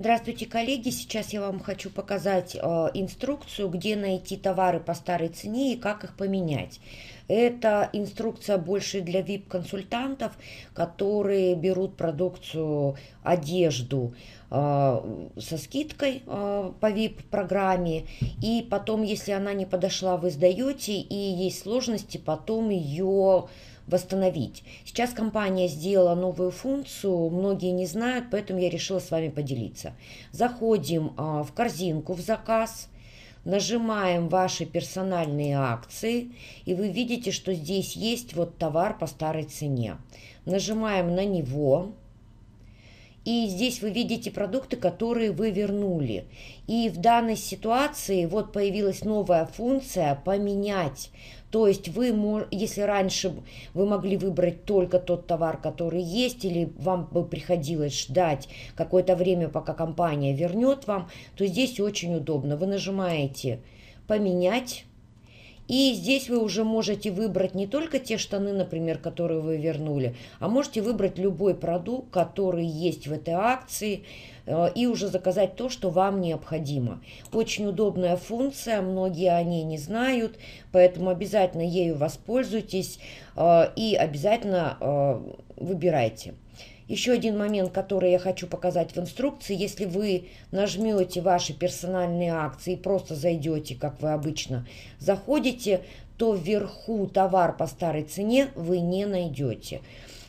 Здравствуйте, коллеги! Сейчас я вам хочу показать э, инструкцию, где найти товары по старой цене и как их поменять. Это инструкция больше для VIP-консультантов, которые берут продукцию, одежду э, со скидкой э, по VIP-программе, и потом, если она не подошла, вы сдаете, и есть сложности, потом ее восстановить. Сейчас компания сделала новую функцию, многие не знают, поэтому я решила с вами поделиться. Заходим а, в корзинку в заказ, нажимаем ваши персональные акции, и вы видите, что здесь есть вот товар по старой цене. Нажимаем на него, и здесь вы видите продукты, которые вы вернули. И в данной ситуации вот появилась новая функция «поменять». То есть вы, если раньше вы могли выбрать только тот товар, который есть, или вам бы приходилось ждать какое-то время, пока компания вернет вам, то здесь очень удобно. Вы нажимаете «Поменять», и здесь вы уже можете выбрать не только те штаны, например, которые вы вернули, а можете выбрать любой продукт, который есть в этой акции, э, и уже заказать то, что вам необходимо. Очень удобная функция, многие о ней не знают, поэтому обязательно ею воспользуйтесь э, и обязательно э, выбирайте. Еще один момент, который я хочу показать в инструкции. Если вы нажмете ваши персональные акции и просто зайдете, как вы обычно заходите, то вверху товар по старой цене вы не найдете.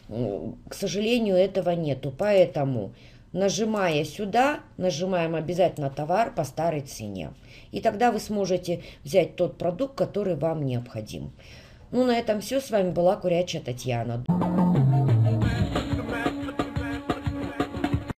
К сожалению, этого нету. Поэтому нажимая сюда, нажимаем обязательно товар по старой цене. И тогда вы сможете взять тот продукт, который вам необходим. Ну, на этом все. С вами была Курячая Татьяна.